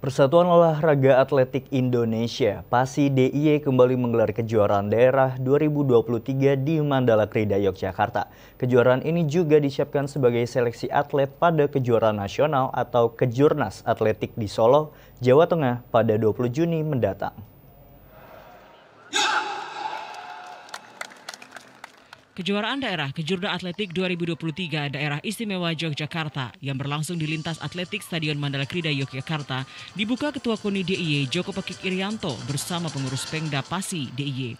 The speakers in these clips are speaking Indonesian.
Persatuan Olahraga Atletik Indonesia, PASI DIY kembali menggelar kejuaraan daerah 2023 di Mandala Krida, Yogyakarta. Kejuaraan ini juga disiapkan sebagai seleksi atlet pada kejuaraan nasional atau Kejurnas Atletik di Solo, Jawa Tengah pada 20 Juni mendatang. Kejuaraan daerah Kejurda Atletik 2023 Daerah Istimewa Yogyakarta yang berlangsung di lintas atletik Stadion Mandalakrida Yogyakarta dibuka Ketua KONI DIY Joko Pekik Irianto bersama pengurus Pengda Pasi DIY.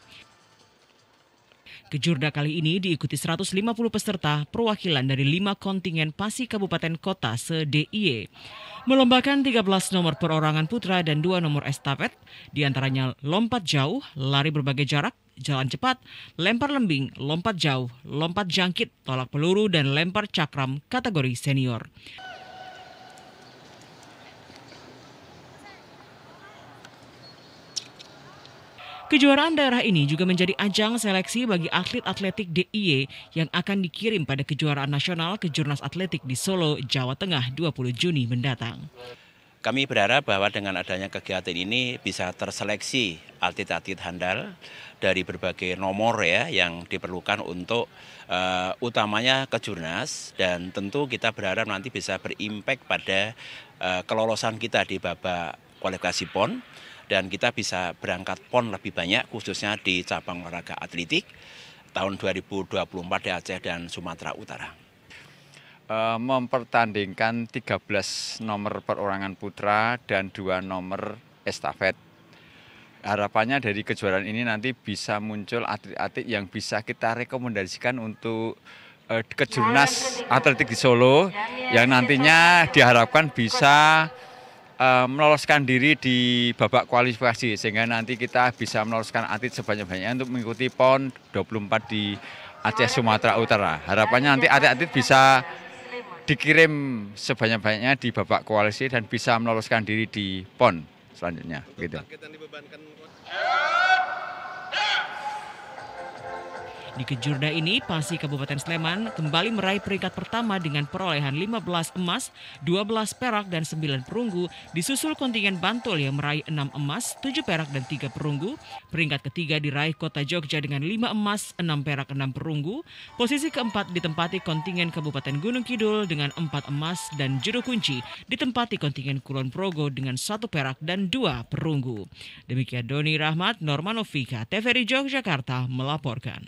Kejurda kali ini diikuti 150 peserta perwakilan dari 5 kontingen Pasi Kabupaten Kota se-DIY melombakan 13 nomor perorangan putra dan dua nomor estafet, diantaranya lompat jauh, lari berbagai jarak, jalan cepat, lempar lembing, lompat jauh, lompat jangkit, tolak peluru, dan lempar cakram kategori senior. Kejuaraan daerah ini juga menjadi ajang seleksi bagi atlet atletik DIY yang akan dikirim pada kejuaraan nasional kejurnas atletik di Solo, Jawa Tengah 20 Juni mendatang. Kami berharap bahwa dengan adanya kegiatan ini bisa terseleksi atlet-atlet handal dari berbagai nomor ya yang diperlukan untuk uh, utamanya kejurnas dan tentu kita berharap nanti bisa berimpact pada uh, kelolosan kita di babak kualifikasi PON dan kita bisa berangkat PON lebih banyak khususnya di cabang olahraga atletik tahun 2024 di Aceh dan Sumatera Utara. Eh, mempertandingkan 13 nomor perorangan putra dan dua nomor estafet. Harapannya dari kejuaraan ini nanti bisa muncul atlet-atlet yang bisa kita rekomendasikan untuk eh, kejurnas nah, atletik di Solo ya, ya, yang nantinya ya, diharapkan bisa Eh, meloloskan diri di babak kualifikasi sehingga nanti kita bisa meloloskan atlet sebanyak-banyaknya untuk mengikuti PON 24 di Aceh Sumatera Utara. Harapannya nanti atlet-atlet bisa dikirim sebanyak-banyaknya di babak koalisi dan bisa meloloskan diri di PON selanjutnya. gitu. Di kejurda ini, Pasi Kabupaten Sleman kembali meraih peringkat pertama dengan perolehan 15 emas, 12 perak, dan 9 perunggu, disusul kontingen Bantul yang meraih 6 emas, 7 perak, dan 3 perunggu. Peringkat ketiga diraih Kota Jogja dengan 5 emas, 6 perak, 6 perunggu. Posisi keempat ditempati kontingen Kabupaten Gunung Kidul dengan 4 emas dan juru kunci ditempati kontingen Kulon Progo dengan 1 perak dan 2 perunggu. Demikian Doni Rahmat, Normanovi, TVRI Yogyakarta melaporkan.